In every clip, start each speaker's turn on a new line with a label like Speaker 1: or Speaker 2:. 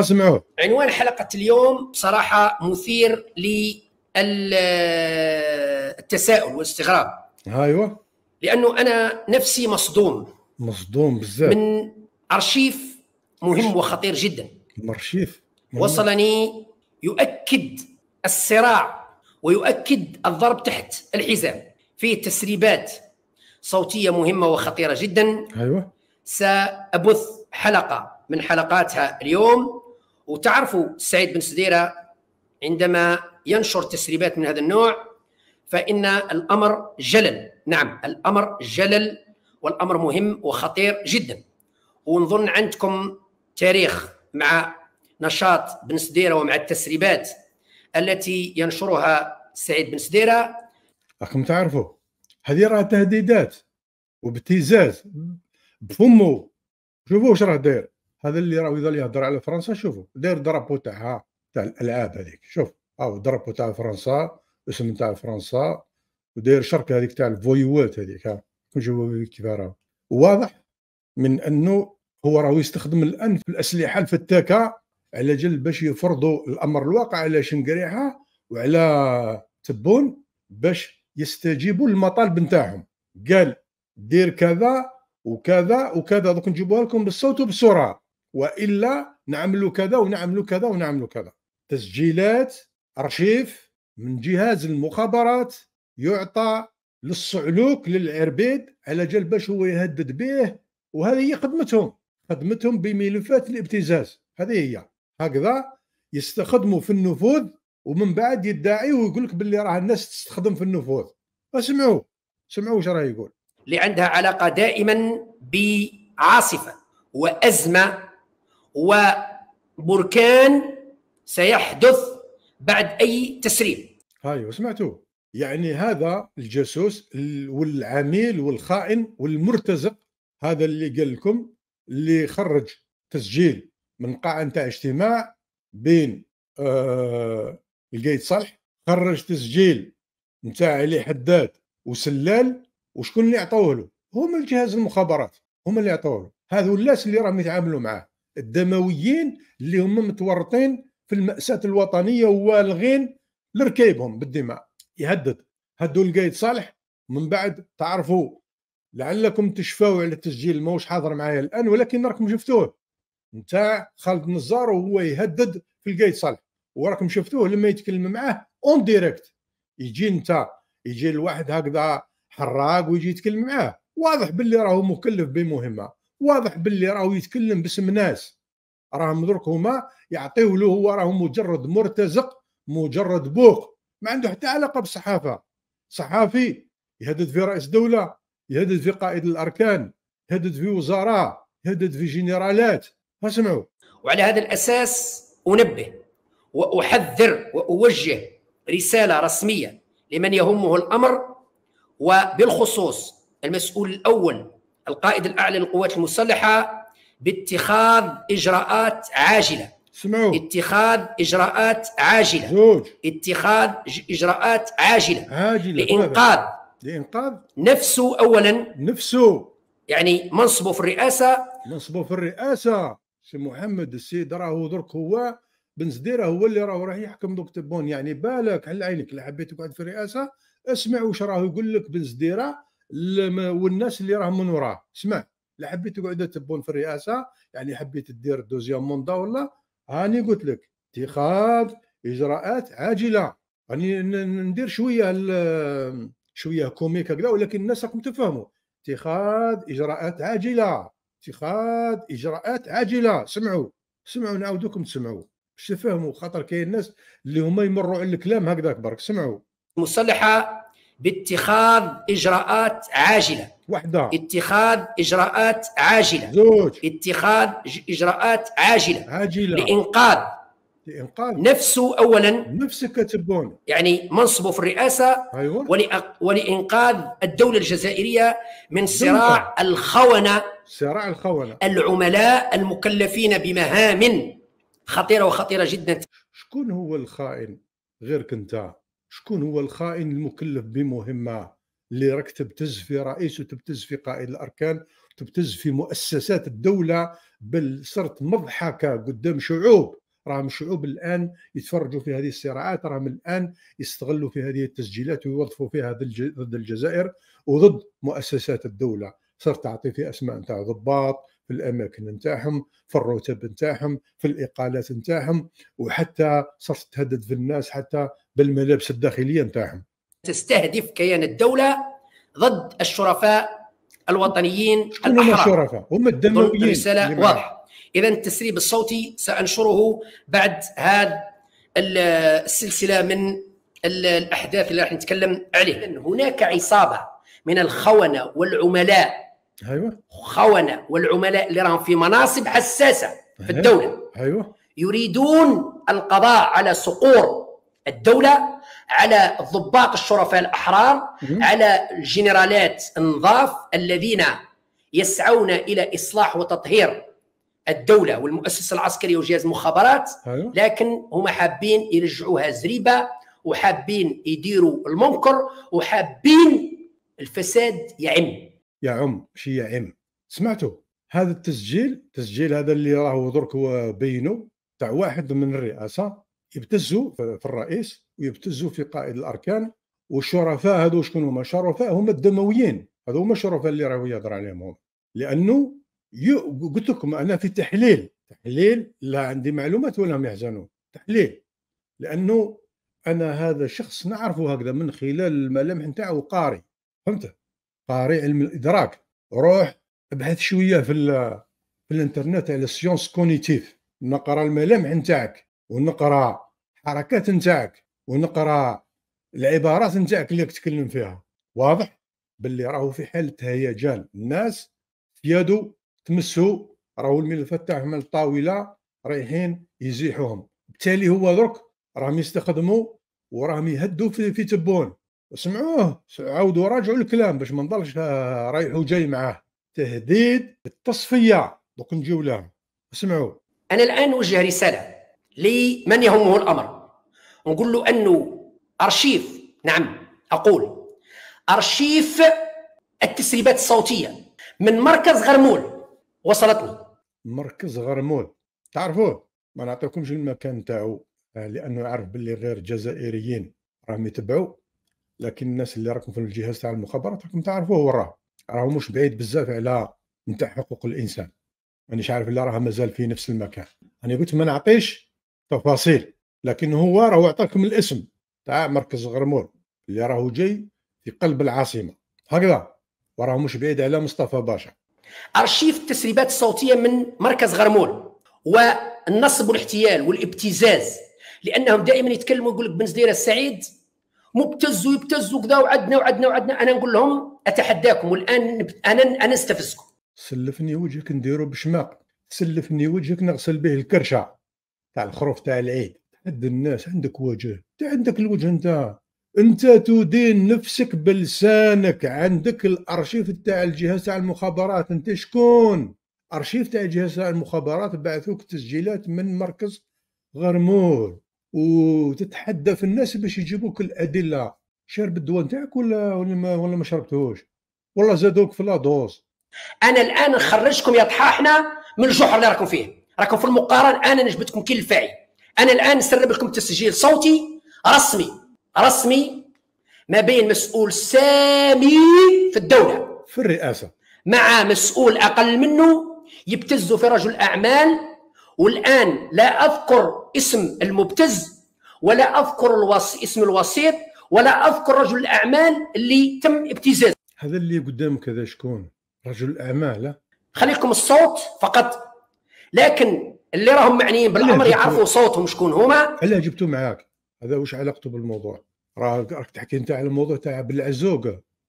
Speaker 1: اسمعوا
Speaker 2: عنوان حلقه اليوم بصراحه مثير للتساؤل والاستغراب ايوه لانه انا نفسي مصدوم مصدوم بزاف من ارشيف مهم وخطير جدا أرشيف وصلني يؤكد الصراع ويؤكد الضرب تحت الحزام فيه تسريبات صوتيه مهمه وخطيره جدا ايوه سابث حلقه من حلقاتها اليوم وتعرفوا سعيد بن سديرة عندما ينشر تسريبات من هذا النوع فإن الأمر جلل نعم الأمر جلل والأمر مهم وخطير جدا ونظن عندكم تاريخ مع نشاط بن سديرة ومع التسريبات التي ينشرها سعيد بن سديرة
Speaker 1: راكم تعرفوا هذه راه تهديدات وابتزاز بفمه شوفوا واش راه داير هذا اللي راهو يظل يهضر على فرنسا شوفوا داير درابو تاعها تاع الالعاب هذيك شوف هاو درابو تاع فرنسا اسم تاع فرنسا وداير شركه هذيك تاع الفويوات هذيك ها جوا كيف راهو واضح من انه هو راهو يستخدم الان في الاسلحه الفتاكه على جل باش يفرضوا الامر الواقع على شنقريحه وعلى تبون باش يستجيبوا للمطالب نتاعهم قال دير كذا وكذا وكذا دوك نجيبوها لكم بالصوت وبالصوره والا نعملوا كذا ونعملوا كذا ونعملوا كذا تسجيلات ارشيف من جهاز المخابرات يعطى للصعلوك للعربيد على جال باش هو يهدد به وهذه هي خدمتهم خدمتهم بملفات الابتزاز هذه هي هكذا يستخدموا في النفوذ ومن بعد يدعي ويقول لك باللي راه الناس تستخدم في النفوذ اسمعوا سمعوا واش راه يقول
Speaker 2: اللي عندها علاقه دائما بعاصفه وازمه وبركان سيحدث بعد اي تسريب ايوه
Speaker 1: سمعتوا يعني هذا الجاسوس والعميل والخائن والمرتزق هذا اللي قال لكم اللي خرج تسجيل من قاعه نتاع اجتماع بين آه القايد صالح خرج تسجيل نتاع علي حداد وسلال وشكون اللي عطوه له؟ هما الجهاز المخابرات هما اللي عطوه له هذو الناس اللي راهم يتعاملوا معاه الدمويين اللي هم متورطين في المأساة الوطنية ووالغين لركيبهم بالدماء يهدد هدوا القايد صالح من بعد تعرفوا لعلكم تشفوا على التسجيل ماهوش حاضر معايا الان ولكن راكم شفتوه نتاع خالد نزار وهو يهدد في القايد صالح وراكم شفتوه لما يتكلم معاه اون ديريكت يجي نتا يجي الواحد هكذا حراق ويجي يتكلم معاه واضح باللي راهو مكلف بمهمه واضح باللي راهو يتكلم باسم ناس راهم درك هما يعطيو له هو راهو مجرد مرتزق مجرد بوق ما عنده حتى علاقه بالصحافه صحافي يهدد في رئيس دوله يهدد في قائد الاركان يهدد في وزراء يهدد في جنرالات فاسمعوا وعلى هذا
Speaker 2: الاساس انبه واحذر واوجه رساله رسميه لمن يهمه الامر وبالخصوص المسؤول الاول القائد الاعلى للقوات المسلحه باتخاذ اجراءات عاجله سمعوا اتخاذ اجراءات عاجله زوج اتخاذ اجراءات عاجله عاجله لانقاذ لانقاذ نفسه اولا نفسه يعني منصبه
Speaker 1: في الرئاسه منصبه في الرئاسه سي محمد السيد راهو درك هو بن زديره هو اللي راهو راح يحكم دوك تبون يعني بالك على عينك اللي حبيت تقعد في الرئاسه اسمع واش راهو يقول لك بن زديره والناس اللي راهم من وراه اسمع لا حبيت تقعد تبون في الرئاسه يعني حبيت دير دوزيام موندا ولا هاني قلت لك اتخاذ اجراءات عاجله راني يعني ندير شويه شويه كوميك هكذا ولكن الناس راكم تفهموا اتخاذ اجراءات عاجله اتخاذ اجراءات عاجله سمعوا سمعوا نعاودوكم تسمعوا باش تفهموا خاطر كاين الناس اللي هما يمروا على الكلام هكذاك برك سمعوا
Speaker 2: مصطلحه باتخاذ اجراءات عاجله واحده اتخاذ اجراءات عاجله زوج اتخاذ اجراءات عاجله عاجله لانقاذ لانقاذ نفسه اولا نفسه كتبون يعني منصبه في الرئاسه أيوة. ولأق... ولانقاذ الدوله الجزائريه من صراع نعم. الخونه صراع الخونه العملاء المكلفين بمهام خطيره وخطيره جدا
Speaker 1: شكون هو الخائن غيرك انت شكون هو الخائن المكلف بمهمه اللي راك تبتز في رئيس وتبتز في قائد الاركان وتبتز في مؤسسات الدوله بل صرت مضحكه قدام شعوب راهم شعوب الان يتفرجوا في هذه الصراعات راهم الان يستغلوا في هذه التسجيلات ويوظفوا فيها ضد الجزائر وضد مؤسسات الدوله صرت تعطي في اسماء نتاع ضباط في الاماكن نتاعهم في الرتب نتاعهم في الاقالات نتاعهم وحتى صارت تهدد في الناس حتى بالملابس الداخليه نتاعهم
Speaker 2: تستهدف كيان الدوله ضد الشرفاء الوطنيين شكون هم الشرفاء هم الدمويين رساله واضحه اذا التسريب الصوتي سانشره بعد هذا السلسله من الاحداث اللي راح نتكلم عليه هناك عصابه من الخونه والعملاء ايوه خونة والعملاء اللي راهم في مناصب حساسة في أيوة. الدولة ايوه يريدون القضاء على صقور الدولة على الضباط الشرفاء الأحرار على الجنرالات النظاف الذين يسعون إلى إصلاح وتطهير الدولة والمؤسسة العسكرية وجهاز المخابرات أيوة. لكن هم حابين يرجعوها زريبة وحابين يديروا المنكر وحابين الفساد يعم
Speaker 1: يا عم شي يا عم سمعتوا هذا التسجيل تسجيل هذا اللي راهو درك هو بينه تاع واحد من الرئاسه يبتزوا في الرئيس ويبتزوا في قائد الاركان والشرفاء هذو شكون هما الشرفاء هما الدمويين هذو هما الشرفاء اللي راهو يهضر عليهم هم لانه قلت لكم انا في تحليل تحليل لا عندي معلومات ولا هم يحزنون تحليل لانه انا هذا شخص نعرفه هكذا من خلال الملامح نتاعو قاري فهمت قارئ علم الادراك روح ابحث شويه في في الانترنت على السيونس كونيتيف نقرا الملامح نتاعك ونقرا حركات نتاعك ونقرا العبارات نتاعك اللي تتكلم فيها واضح باللي راهو في حاله هيجان الناس يدو تمسوا راهو الملفات تاعهم على الطاوله رايحين يزيحوهم بالتالي هو درك راهم يستخدموا وراهم يهدوا في, في تبون اسمعوه عاودوا راجعوا الكلام باش ما نضلش آه، رايح وجاي معاه
Speaker 2: تهديد بالتصفيه دوك نجيو لهم اسمعوا انا الان اوجه رساله لمن يهمه الامر نقول له انه ارشيف نعم اقول ارشيف التسريبات الصوتيه من مركز غرمول وصلتني
Speaker 1: مركز غرمول تعرفوه ما نعطيكمش المكان تاعو آه، لانه عارف باللي غير جزائريين راهم يتبعوا لكن الناس اللي راكم في الجهاز تاع المخابرات راكم تعرفوه وراه راهو مش بعيد بزاف على نتاع حقوق الانسان مانيش عارف الا راه مازال في نفس المكان انا قلت ما نعطيش تفاصيل لكن هو راهو عطاكم الاسم تاع مركز غرمور اللي راهو جاي في قلب العاصمه هكذا وراه مش بعيد على مصطفى باشا
Speaker 2: ارشيف التسريبات الصوتيه من مركز غرمول والنصب والاحتيال والابتزاز لانهم دائما يتكلموا يقول لك بن السعيد مبتز ويبتز وكذا وعدنا وعدنا وعدنا انا نقول لهم اتحداكم والان انا انا استفزكم
Speaker 1: سلفني وجهك نديرو بشماق سلفني وجهك نغسل به الكرشه تاع الخروف تاع العيد حد الناس عندك وجه انت عندك الوجه انت انت تدين نفسك بلسانك عندك الارشيف تاع الجهاز تاع المخابرات انت شكون ارشيف تاع الجهاز تاع المخابرات بعثوك تسجيلات من مركز غرمول وتتحدى في الناس باش يجيبوك الادله شارب الدواء نتاعك ولا ولا ما, ولا ما شربتهوش ولا زادوك في لادوز
Speaker 2: انا الان نخرجكم يا طحاحنا من الجحر اللي راكم فيه راكم في المقارنه انا نجبتكم كي الفاعي انا الان نسرب لكم تسجيل صوتي رسمي رسمي ما بين مسؤول سامي في الدوله في الرئاسه مع مسؤول اقل منه يبتزوا في رجل اعمال والآن لا أذكر اسم المبتز ولا أذكر الوص... اسم الوسيط ولا أذكر رجل الأعمال اللي تم ابتزازه
Speaker 1: هذا اللي قدامك هذا شكون رجل
Speaker 2: الأعمال خليكم الصوت فقط لكن اللي راهم معنيين بالامر يعرفوا صوتهم شكون هما
Speaker 1: الا جبتو معاك هذا واش علاقته بالموضوع راك تحكي انت على الموضوع تاع بالعزوق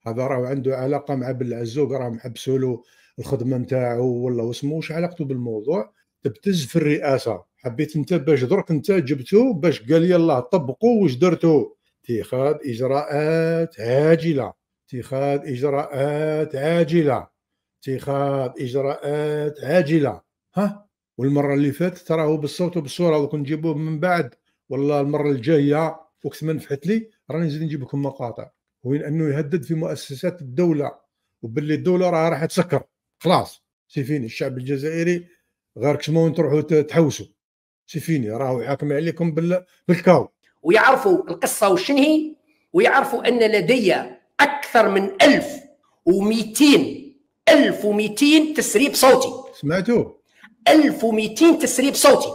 Speaker 1: هذا راه عنده علاقه مع بالعزوق راه محبسوا له الخدمه نتاعو ولا واسمه واش علاقته بالموضوع تبتز في الرئاسه حبيت انت باش درك انت جبتو باش قال يلاه طبقوا واش درتو اتخاذ اجراءات عاجله اتخاذ اجراءات عاجله اتخاذ اجراءات عاجله ها والمره اللي فاتت تراه بالصوت وبالصوره دوك نجيبوه من بعد والله المره الجايه وقت ما نفحت لي راني نزيد نجيب لكم مقاطع وين انه يهدد في مؤسسات الدوله وباللي الدوله راه راح تسكر خلاص سي الشعب الجزائري غير كشمون تروحوا تحوسوا
Speaker 2: شايفيني راهو يحاكم
Speaker 1: عليكم بال... بالكاو
Speaker 2: ويعرفوا القصه وشن هي ويعرفوا ان لدي اكثر من 1200 1200 تسريب صوتي ألف 1200 تسريب صوتي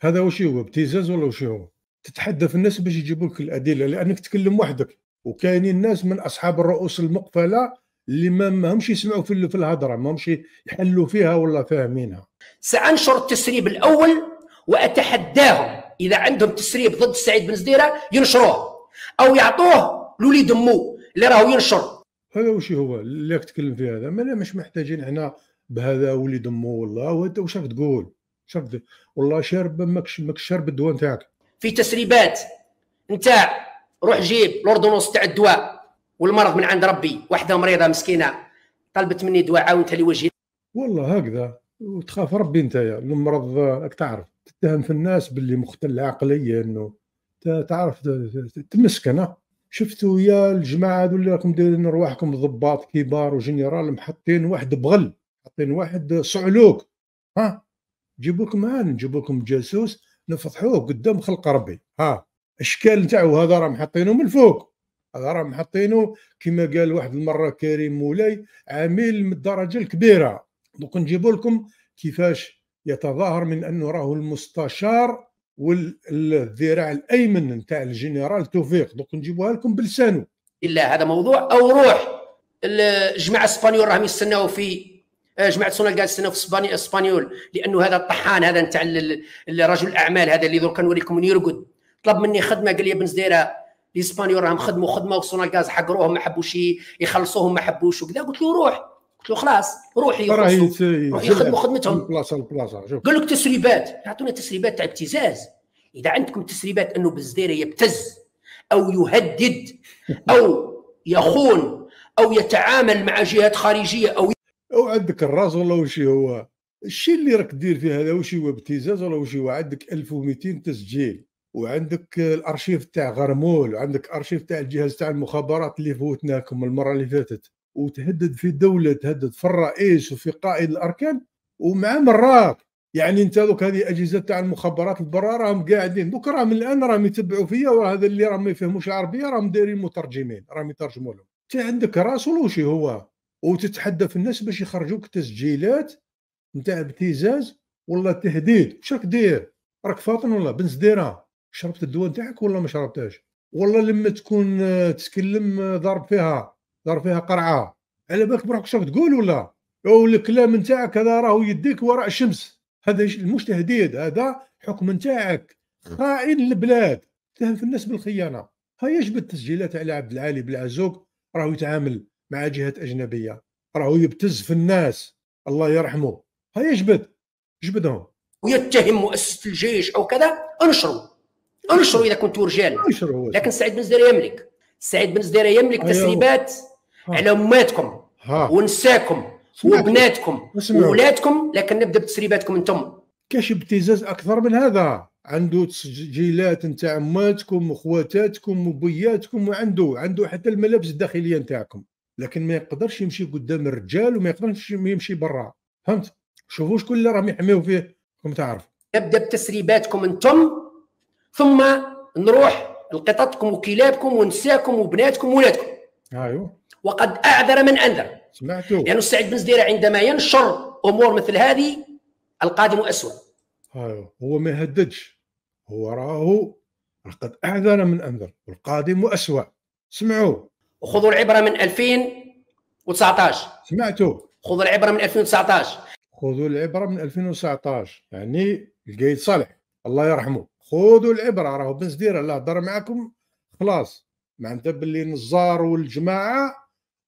Speaker 1: هذا وش هو ابتزاز ولا وش هو تتحدث الناس باش يجيبوا لك الادله لانك تكلم وحدك وكاينين ناس من اصحاب الرؤوس المقفله اللي ما همش يسمعوا في في الهضره ما همش يحلوا فيها ولا فاهمينها
Speaker 2: سانشر التسريب الاول واتحداهم اذا عندهم تسريب ضد سعيد بن زديره ينشروه او يعطوه لوليد مو اللي راهو ينشر
Speaker 1: هذا وش هو اللي تكلم فيه هذا ما مش محتاجين احنا بهذا وليد مو والله وش واش راك تقول شرب والله شارب ماكش
Speaker 2: ماكش شارب الدواء نتاعك في تسريبات نتاع روح جيب لوردونونس تاع الدواء والمرض من عند ربي وحده مريضه مسكينه طلبت مني دواء عاونتها لوجهي
Speaker 1: والله هكذا وتخاف ربي يا المرض راك تعرف تتهم في الناس باللي مختل عقليا انه تعرف تمسكن شفتوا يا الجماعه هذول راكم دايرين رواحكم ضباط كبار وجنرال محطين واحد بغل حاطين واحد صعلوك ها جيبوا لكم نجيبوكم لكم جاسوس نفضحوه قدام خلق ربي ها الاشكال نتاعو هذا راه محطينه من فوق هذا راه محطينه كما قال واحد المره كريم مولاي عميل من الدرجه الكبيره دوك نجيبوا لكم كيفاش يتظاهر من انه راه المستشار والذراع الايمن نتاع الجنرال توفيق دوك نجيبوها لكم بلسانه
Speaker 2: الا هذا موضوع او روح الجماعه الاسبانيول راهم يستناو في آه، جماعه سونال قال يستناو في اسبانيا اسبانيول لانه هذا الطحان هذا نتاع رجل الاعمال هذا اللي درك نوريكم يرقد طلب مني خدمه قال لي بن زديره الاسبانيول راهم نعم. خدموا خدمه كاز حقروهم ما حبوش يخلصوهم ما حبوش وكذا قلت له روح قلت له خلاص روحي روح يخدموا خدمتهم بلاصه شوف قال لك تسريبات يعطونا تسريبات تاع ابتزاز اذا عندكم تسريبات انه بالزديره يبتز او يهدد او يخون او يتعامل مع جهات خارجيه او او
Speaker 1: عندك الراس والله وش هو الشيء اللي راك دير فيه هذا وش هو ابتزاز ولا وش هو عندك 1200 تسجيل وعندك الارشيف تاع غرمول وعندك ارشيف تاع الجهاز تاع المخابرات اللي فوتناكم المره اللي فاتت وتهدد في الدوله تهدد في الرئيس وفي قائد الاركان ومع مرات يعني انت دوك هذه اجهزه تاع المخابرات البرا راهم قاعدين دوك راهم الان راهم يتبعوا فيا وهذا اللي راهم ما يفهموش العربيه راهم دايرين مترجمين راهم يترجموا لهم انت عندك راسولوشي هو وتتحدى في الناس باش يخرجوك تسجيلات نتاع ابتزاز ولا تهديد واش راك داير راك فاطن ولا بنزديره شربت الدواء نتاعك ولا ما شربتهاش والله لما تكون آه، تتكلم آه، ضرب فيها ضرب فيها قرعه على بالك بروحك شرب تقول ولا او الكلام نتاعك هذا راهو يديك وراء الشمس هذا مش تهديد هذا حكم نتاعك خائن البلاد تهم في الناس بالخيانه ها يجبد التسجيلات على عبد العالي بالعزوق راهو يتعامل مع جهات اجنبيه راهو يبتز في الناس
Speaker 2: الله يرحمه ها يجبد جبدهم ويتهم مؤسسه الجيش او كذا انشروا انشروا اذا كنتوا رجال لكن سعيد بن زدير يملك سعيد بن زدير يملك أيوه. تسريبات على اماتكم ونساكم وبناتكم وولادكم لكن نبدا بتسريباتكم انتم كاش ابتزاز اكثر من هذا
Speaker 1: عنده تسجيلات نتاع اماتكم وخواتاتكم وبياتكم وعنده عنده حتى الملابس الداخليه نتاعكم لكن ما يقدرش يمشي قدام الرجال وما يقدرش يمشي
Speaker 2: برا فهمت شوفوا شكون اللي راهم يحميو فيه كم تعرف نبدا بتسريباتكم انتم ثم نروح لقططكم وكلابكم ونساكم وبناتكم وولادكم ايوه وقد اعذر من انذر سمعتوا لانه يعني السعيد بن زديره عندما ينشر امور مثل هذه القادم اسوء
Speaker 1: ايوه هو ما يهددش هو راه لقد اعذر من انذر والقادم اسوء سمعوا وخذوا العبره من 2019 سمعتوا خذوا العبره من 2019 خذوا العبره من 2019 يعني القايد صالح الله يرحمه خذوا العبره راهو بن سدير الله دار معاكم خلاص معناتها باللي نزار والجماعه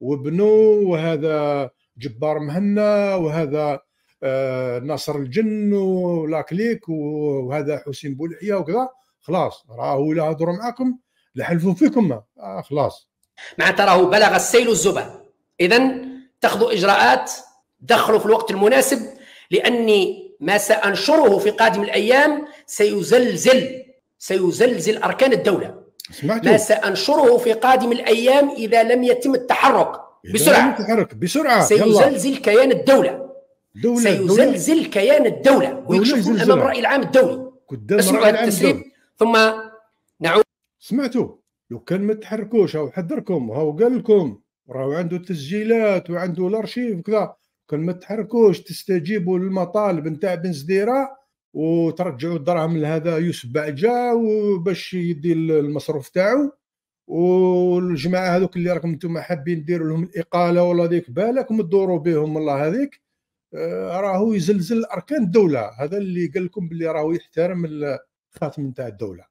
Speaker 1: وبنو وهذا جبار مهنا وهذا آه، ناصر الجن ولاكليك وهذا حسين بولحيه وكذا خلاص راهو لا هضروا معاكم لحلفوا فيكم آه خلاص
Speaker 2: معناتها راهو بلغ السيل الزبا اذا تاخذوا اجراءات دخلوا في الوقت المناسب لاني ما سأنشره في قادم الأيام سيزلزل سيزلزل أركان الدولة سمعتوا. ما سأنشره في قادم الأيام إذا لم يتم التحرك بسرعة التحرك بسرعة سيزلزل يلا. كيان الدولة دولة سيزلزل دولة. كيان الدولة ويكشفون أمام الرأي العام الدولي قدام الرأي العام الدولي
Speaker 1: ثم نعود سمعتوا لو كان ما تحركوش او حذركم هاو قال لكم راهو عنده تسجيلات وعنده الارشيف وكذا كل ما تحركوش تستجيبوا للمطالب نتاع بن زديره وترجعوا الدراهم لهذا يوسف بعجا وباش يدي المصروف تاعو والجماعه هذوك اللي راكم نتوما حابين ديروا لهم الاقاله ولا ذيك بالك تدوروا بهم والله هذيك آه، راهو يزلزل اركان الدوله هذا اللي قال لكم باللي راهو يحترم الخاتم نتاع الدوله